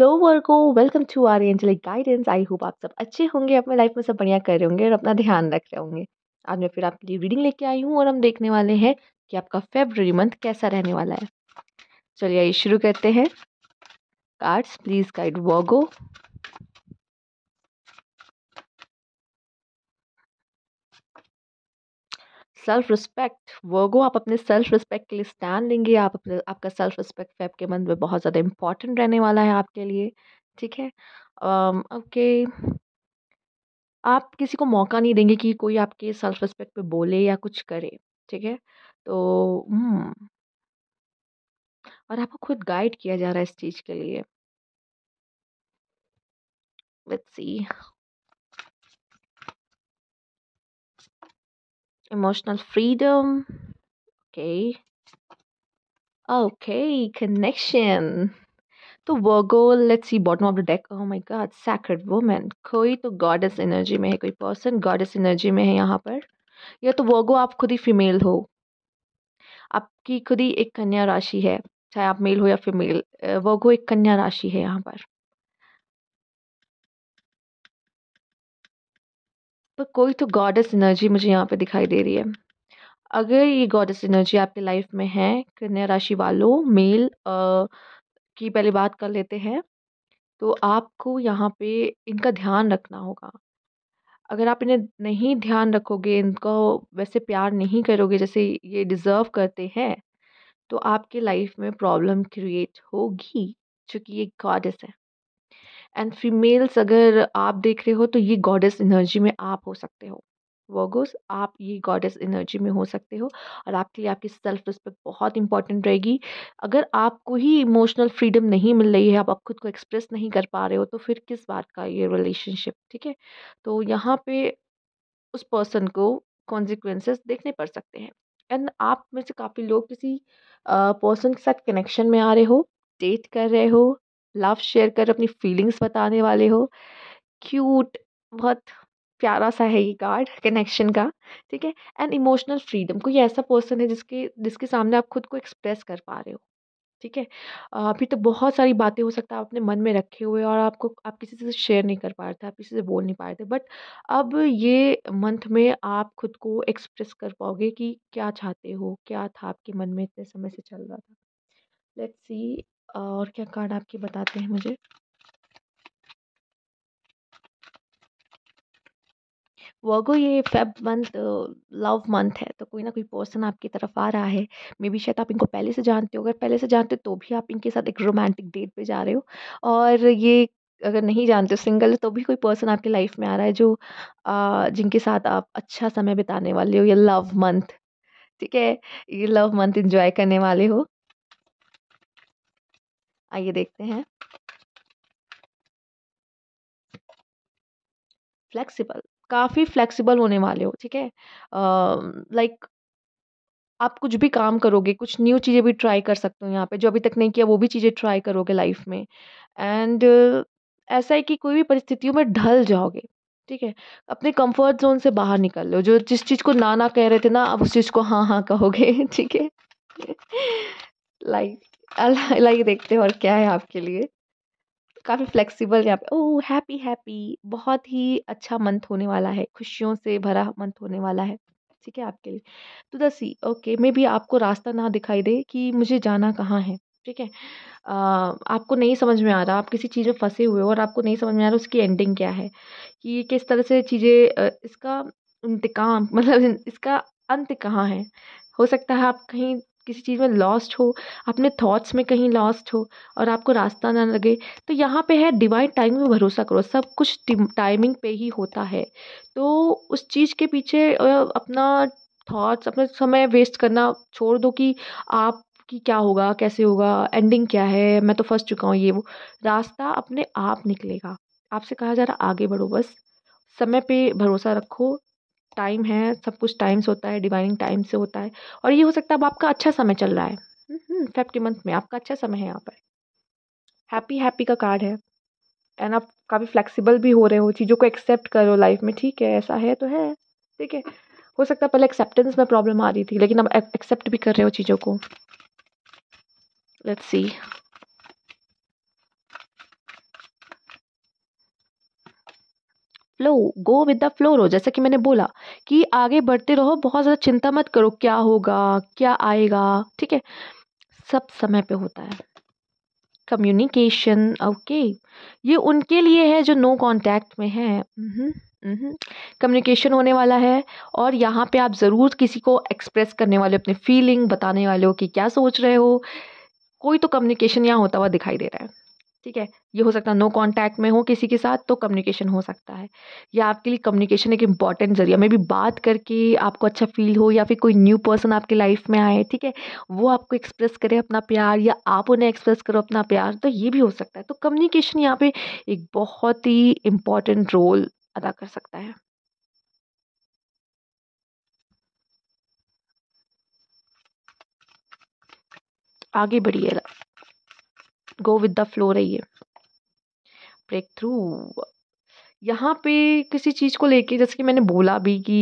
Hello Virgo welcome to our angelic guidance I hope आप सब अच्छे होंगे अपने लाइफ में सब बढ़िया कर रहे होंगे और अपना ध्यान रख रहे होंगे आज मैं फिर आपके लिए रीडिंग लेके आई हूँ और हम देखने वाले हैं कि आपका फेबररी मंथ कैसा रहने वाला है चलिए आइए शुरू करते हैं cards please guide Virgo self respect Virgo आप अपने सेल्फ रिस्पेक्ट के लिए स्टैंड लेंगे आप अपने आपका सेल्फ रिस्पेक्ट फेब के मंथ में बहुत ज़्यादा इंपॉर्टेंट रहने वाला है आपके लिए ठीक है ओके okay. आप किसी को मौका नहीं देंगे कि कोई आपके सेल्फ रिस्पेक्ट पे बोले या कुछ करे ठीक है तो हम्म। और आपको खुद गाइड किया जा रहा है इस चीज़ के लिए let's see emotional freedom. Okay. Okay, connection. तो Virgo let's see bottom of the deck oh my God sacred women कोई तो गॉडेस एनर्जी में है कोई पर्सन गॉडेस एनर्जी में है यहाँ पर या तो वर्गो आप खुद ही फीमेल हो आपकी खुद ही एक कन्या राशि है चाहे आप मेल हो या फीमेल वर्गो एक कन्या राशि है यहाँ पर पर कोई तो गॉडेस एनर्जी मुझे यहाँ पे दिखाई दे रही है अगर ये गॉडेस एनर्जी आपके लाइफ में है कन्या राशि वालों मेल की पहले बात कर लेते हैं तो आपको यहाँ पे इनका ध्यान रखना होगा अगर आप इन्हें नहीं ध्यान रखोगे इनको वैसे प्यार नहीं करोगे जैसे ये डिज़र्व करते हैं तो आपके लाइफ में प्रॉब्लम क्रिएट होगी चूँकि ये गॉडेस है एंड फीमेल्स अगर आप देख रहे हो तो ये गॉडेस एनर्जी में आप हो सकते हो वर्गोस आप ये गॉडेस एनर्जी में हो सकते हो और आपके लिए आपकी सेल्फ रिस्पेक्ट बहुत इंपॉर्टेंट रहेगी अगर आपको ही इमोशनल फ्रीडम नहीं मिल रही है आप, आप खुद को एक्सप्रेस नहीं कर पा रहे हो तो फिर किस बात का ये रिलेशनशिप ठीक है तो यहाँ पे उस पर्सन को कॉन्सिक्वेंसेस देखने पड़ सकते हैं एंड आप में से काफ़ी लोग किसी पर्सन के साथ कनेक्शन में आ रहे हो डेट कर रहे हो लव शेयर कर अपनी फीलिंग्स बताने वाले हो क्यूट बहुत प्यारा सा है ये कार्ड कनेक्शन का ठीक है एंड इमोशनल फ्रीडम कोई ऐसा पर्सन है जिसके जिसके सामने आप खुद को एक्सप्रेस कर पा रहे हो ठीक है अभी तो बहुत सारी बातें हो सकता है आप अपने मन में रखे हुए और आपको आप किसी से शेयर नहीं कर पा रहे थे आप किसी से बोल नहीं पा रहे थे बट अब ये मंथ में आप खुद को एक्सप्रेस कर पाओगे कि क्या चाहते हो क्या था आपके मन में इतने समय से चल रहा था लेट्स सी और क्या कार्ड आपके बताते हैं मुझे वर्गो ये फेब मंथ लव मंथ है तो कोई ना कोई पर्सन आपकी तरफ आ रहा है मे बी शायद आप इनको पहले से जानते हो अगर पहले से जानते हो तो भी आप इनके साथ एक रोमांटिक डेट पे जा रहे हो और ये अगर नहीं जानते हो सिंगल तो भी कोई पर्सन आपकी लाइफ में आ रहा है जो आ, जिनके साथ आप अच्छा समय बिताने वाले हो ये लव मंथ ठीक है ये लव मंथ इन्जॉय करने वाले हो आइए देखते हैं फ्लेक्सिबल काफ़ी फ्लेक्सिबल होने वाले हो ठीक है लाइक आप कुछ भी काम करोगे कुछ न्यू चीज़ें भी ट्राई कर सकते हो यहाँ पे जो अभी तक नहीं किया वो भी चीज़ें ट्राई करोगे लाइफ में एंड uh, ऐसा है कि कोई भी परिस्थितियों में ढल जाओगे ठीक है अपने कंफर्ट जोन से बाहर निकल लो जो जिस चीज़ को ना ना कह रहे थे ना अब उस चीज़ को हाँ हाँ कहोगे ठीक है लाइक अल्लाह ही देखते हैं और क्या है आपके लिए काफ़ी फ्लेक्सिबल यहाँ पे ओह हैप्पी हैप्पी बहुत ही अच्छा मंथ होने वाला है खुशियों से भरा मंथ होने वाला है ठीक है आपके लिए तो दसी ओके मे भी आपको रास्ता ना दिखाई दे कि मुझे जाना कहाँ है ठीक है आपको नहीं समझ में आ रहा आप किसी चीज़ में फंसे हुए हो और आपको नहीं समझ में आ रहा उसकी एंडिंग क्या है कि किस तरह से चीज़ें इसका इंतकाम मतलब इसका अंत कहाँ है हो सकता है आप कहीं किसी चीज़ में लॉस्ट हो अपने थॉट्स में कहीं लॉस्ट हो और आपको रास्ता ना लगे तो यहाँ पे है डिवाइन टाइमिंग में भरोसा करो सब कुछ टाइमिंग पे ही होता है तो उस चीज़ के पीछे अपना थॉट्स अपना समय वेस्ट करना छोड़ दो कि आप कि क्या होगा कैसे होगा एंडिंग क्या है मैं तो फंस चुका हूँ ये वो रास्ता अपने आप निकलेगा आपसे कहा जा रहा आगे बढ़ो बस समय पे भरोसा रखो टाइम है सब कुछ टाइम से होता है डिवाइनिंग टाइम से होता है और ये हो सकता है अब आपका अच्छा समय चल रहा है फिफ्टी हम्म, मंथ में आपका अच्छा समय है यहाँ पर हैप्पी हैप्पी का कार्ड है एंड आप काफ़ी फ्लेक्सिबल भी हो रहे हो चीज़ों को एक्सेप्ट करो लाइफ में ठीक है ऐसा है तो है ठीक है हो सकता है पहले एक्सेप्टेंस में प्रॉब्लम आ रही थी लेकिन अब एक्सेप्ट भी कर रहे हो चीज़ों को let's see flow go with the flow रहो जैसा कि मैंने बोला कि आगे बढ़ते रहो बहुत ज़्यादा चिंता मत करो क्या होगा क्या आएगा ठीक है सब समय पे होता है कम्युनिकेशन ओके ये उनके लिए है जो नो कांटेक्ट में है कम्युनिकेशन हम्म, हम्म। होने वाला है और यहाँ पे आप ज़रूर किसी को एक्सप्रेस करने वाले अपने फीलिंग बताने वाले हो कि क्या सोच रहे हो कोई तो कम्युनिकेशन यहाँ होता हुआ दिखाई दे रहा है ठीक है ये हो सकता है नो कांटेक्ट में हो किसी के साथ तो कम्युनिकेशन हो सकता है या आपके लिए कम्युनिकेशन एक इंपॉर्टेंट जरिया मे भी बात करके आपको अच्छा फील हो या फिर कोई न्यू पर्सन आपके लाइफ में आए ठीक है वो आपको एक्सप्रेस करे अपना प्यार या आप उन्हें एक्सप्रेस करो अपना प्यार तो ये भी हो सकता है तो कम्युनिकेशन यहाँ पे एक बहुत ही इम्पॉर्टेंट रोल अदा कर सकता है आगे बढ़िएगा गो विद द फ्लो रहिए ब्रेक थ्रू यहाँ पे किसी चीज़ को लेके जैसे कि मैंने बोला भी कि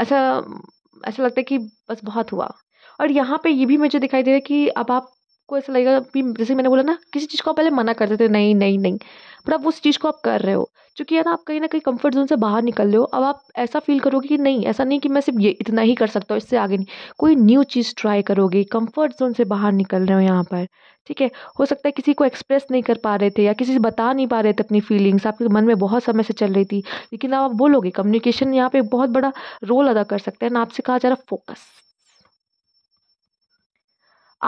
ऐसा ऐसा लगता है कि बस बहुत हुआ और यहाँ पे ये भी मुझे दिखाई दे रहा है कि अब आपको ऐसा लगेगा कि जैसे मैंने बोला ना किसी चीज़ को पहले मना करते थे नहीं नहीं नहीं बट आप उस चीज़ को आप कर रहे हो चूँकि है ना आप कहीं ना कहीं कंफर्ट जोन से बाहर निकल रहे हो अब आप ऐसा फील करोगे कि नहीं ऐसा नहीं कि मैं सिर्फ ये इतना ही कर सकता हूँ इससे आगे नहीं कोई न्यू चीज़ ट्राई करोगे कंफर्ट जोन से बाहर निकल रहे हो यहाँ पर ठीक है हो सकता है किसी को एक्सप्रेस नहीं कर पा रहे थे या किसी से बता नहीं पा रहे थे अपनी फीलिंग्स आपके मन में बहुत समय से चल रही थी लेकिन आप बोलोगे कम्युनिकेशन यहाँ पर बहुत बड़ा रोल अदा कर सकते हैं ना आपसे कहा जा रहा फोकस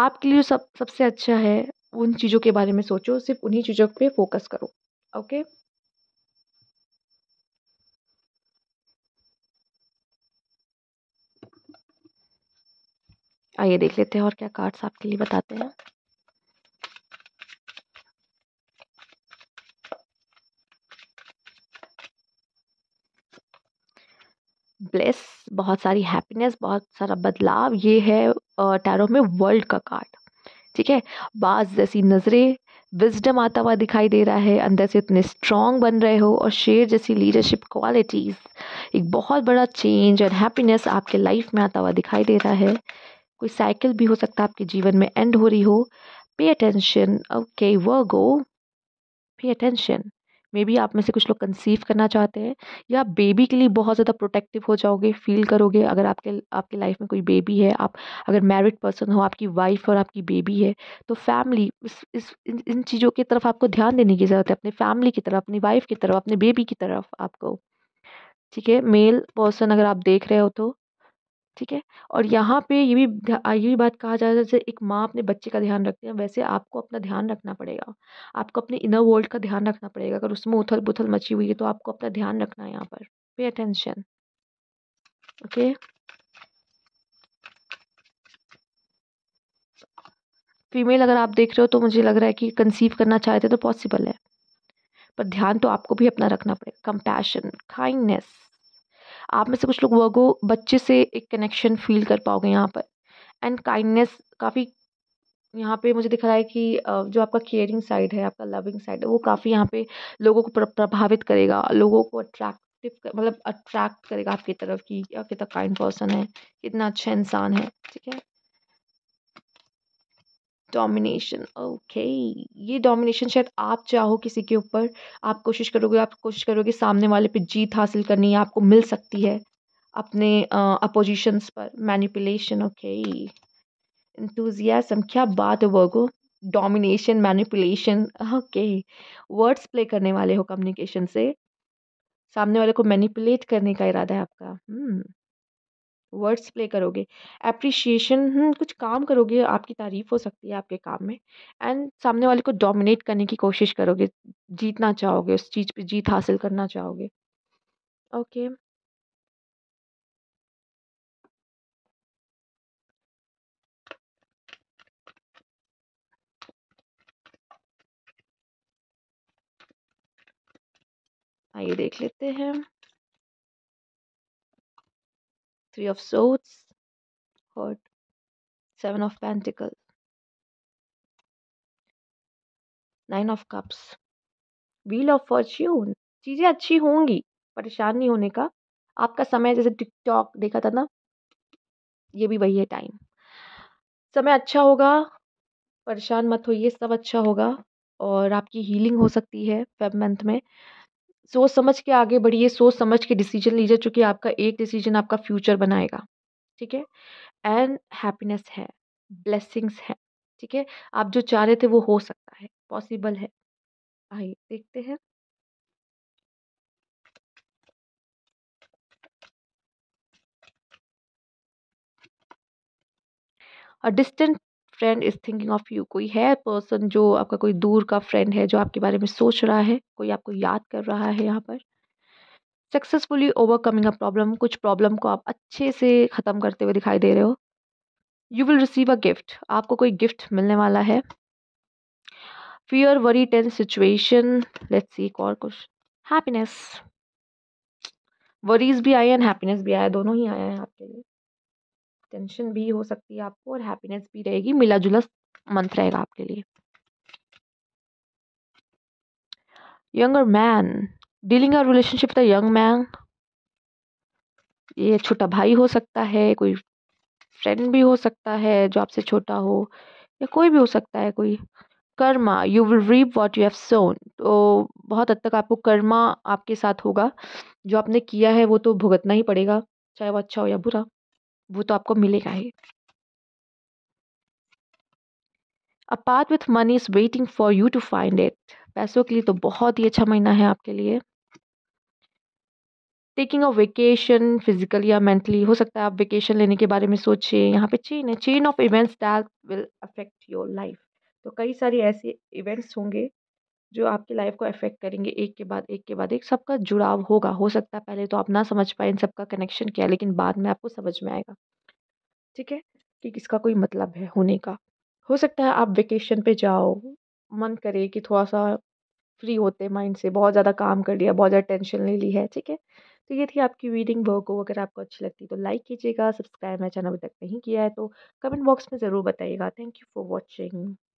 आपके लिए सब सबसे अच्छा है उन चीज़ों के बारे में सोचो सिर्फ उन्हीं चीज़ों पे फोकस करो okay आइए देख लेते हैं और क्या कार्ड्स आपके लिए बताते हैं ब्लेस बहुत सारी हैप्पीनेस बहुत सारा बदलाव ये है टैरो में वर्ल्ड का कार्ड ठीक है बाज जैसी नज़रें विजडम आता हुआ दिखाई दे रहा है अंदर से इतने स्ट्रांग बन रहे हो और शेयर जैसी लीडरशिप क्वालिटीज़ एक बहुत बड़ा चेंज और हैप्पीनेस आपके लाइफ में आता हुआ दिखाई दे रहा है कोई साइकिल भी हो सकता है आपके जीवन में एंड हो रही हो पे अटेंशन ओके वो पे अटेंशन मे बी आप में से कुछ लोग कंसीव करना चाहते हैं या बेबी के लिए बहुत ज़्यादा प्रोटेक्टिव हो जाओगे फील करोगे अगर आपके आपके लाइफ में कोई बेबी है आप अगर मैरिड पर्सन हो आपकी वाइफ और आपकी बेबी है तो फैमिली इस इस इन, इन चीज़ों की तरफ आपको ध्यान देने की ज़रूरत है अपने फैमिली की तरफ अपनी वाइफ की तरफ अपने बेबी की तरफ आपको ठीक है मेल पर्सन अगर आप देख रहे हो तो ठीक है और यहाँ पे ये भी ये भी बात कहा जाता है जैसे एक माँ अपने बच्चे का ध्यान रखती है वैसे आपको अपना ध्यान रखना पड़ेगा आपको अपने इनर वर्ल्ड का ध्यान रखना पड़ेगा अगर उसमें उथल पुथल मची हुई है तो आपको अपना ध्यान रखना है यहाँ पर पे अटेंशन ओके फीमेल अगर आप देख रहे हो तो मुझे लग रहा है कि कंसीव करना चाहते तो पॉसिबल है पर ध्यान तो आपको भी अपना रखना पड़ेगा कंपैशन काइंडनेस आप में से कुछ लोग वर्गो बच्चे से एक कनेक्शन फील कर पाओगे यहाँ पर एंड काइंडनेस काफ़ी यहाँ पे मुझे दिख रहा है कि जो आपका केयरिंग साइड है आपका लविंग साइड है वो काफ़ी यहाँ पे लोगों को प्रभावित करेगा लोगों को अट्रैक्टिव कर, मतलब अट्रैक्ट करेगा आपकी तरफ कि कितना काइंड पर्सन है कितना अच्छा इंसान है ठीक है डोमिनेशन ओके ये डोमिनेशन शायद आप चाहो किसी के ऊपर आप कोशिश करोगे आप कोशिश करोगे सामने वाले पे जीत हासिल करनी है आपको मिल सकती है अपने अपोजिशंस पर मैनिपुलेशन ओके इंथुजियासम क्या बात है Virgo domination manipulation okay words play करने वाले हो कम्युनिकेशन से सामने वाले को मैनिपुलेट करने का इरादा है आपका hmm. वर्ड्स प्ले करोगे अप्रिशिएशन हम्म, कुछ काम करोगे आपकी तारीफ़ हो सकती है आपके काम में एंड सामने वाले को डोमिनेट करने की कोशिश करोगे जीतना चाहोगे उस चीज़ पे जीत हासिल करना चाहोगे ओके okay. आइए देख लेते हैं three of swords hurt seven of pentacles nine of cups wheel of fortune चीज़ें अच्छी होंगी परेशान नहीं होने का आपका समय जैसे टिकटॉक देखा था ना ये भी वही है टाइम समय अच्छा होगा परेशान मत होइए सब अच्छा होगा और आपकी हीलिंग हो सकती है फेब मंथ में सोच समझ के आगे बढ़िए सोच समझ के डिसीजन लीजिए चूँकि आपका एक डिसीजन आपका फ्यूचर बनाएगा ठीक है एंड हैप्पीनेस है ब्लेसिंग्स है ठीक है आप जो चाह रहे थे वो हो सकता है पॉसिबल है आइए देखते हैं a distant friend is thinking of you कोई है पर्सन जो आपका कोई दूर का फ्रेंड है जो आपके बारे में सोच रहा है कोई आपको याद कर रहा है यहाँ पर सक्सेसफुली ओवरकमिंग अ प्रॉब्लम कुछ प्रॉब्लम को आप अच्छे से ख़त्म करते हुए दिखाई दे रहे हो you will receive a gift आपको कोई गिफ्ट मिलने वाला है fear worry tense situation let's see एक और कुछ हैप्पीनेस वरीज भी आए एंड हैप्पीनेस भी आया दोनों ही आया है आपके लिए टेंशन भी हो सकती है आपको और हैप्पीनेस भी रहेगी मिला जुला मंथ रहेगा आपके लिए younger man dealing or relationship था यंग मैन ये छोटा भाई हो सकता है कोई फ्रेंड भी हो सकता है जो आपसे छोटा हो या कोई भी हो सकता है कोई karma you will reap what you have sown तो बहुत हद तक आपको कर्मा आपके साथ होगा जो आपने किया है वो तो भुगतना ही पड़ेगा चाहे वो अच्छा हो या बुरा वो तो आपको मिलेगा ही a part with money is waiting for you to find it पैसों के लिए तो बहुत ही अच्छा महीना है आपके लिए टेकिंग अ वेकेशन फिजिकली या मेंटली हो सकता है आप वेकेशन लेने के बारे में सोचिए यहाँ पे चेन है chain of events that will affect your life तो कई सारे ऐसे इवेंट्स होंगे जो आपकी लाइफ को अफेक्ट करेंगे एक के बाद एक के बाद एक सबका जुड़ाव होगा हो सकता है पहले तो आप ना समझ पाए इन सबका कनेक्शन क्या है लेकिन बाद में आपको समझ में आएगा ठीक है कि किसका कोई मतलब है होने का हो सकता है आप वेकेशन पे जाओ मन करे कि थोड़ा सा फ्री होते माइंड से बहुत ज़्यादा काम कर लिया बहुत ज़्यादा टेंशन ले ली है ठीक है तो ये थी आपकी रीडिंग हो अगर आपको अच्छी लगती तो लाइक कीजिएगा सब्सक्राइब मैं चैनल अभी तक नहीं किया है तो कमेंट बॉक्स में ज़रूर बताइएगा थैंक यू फॉर वॉचिंग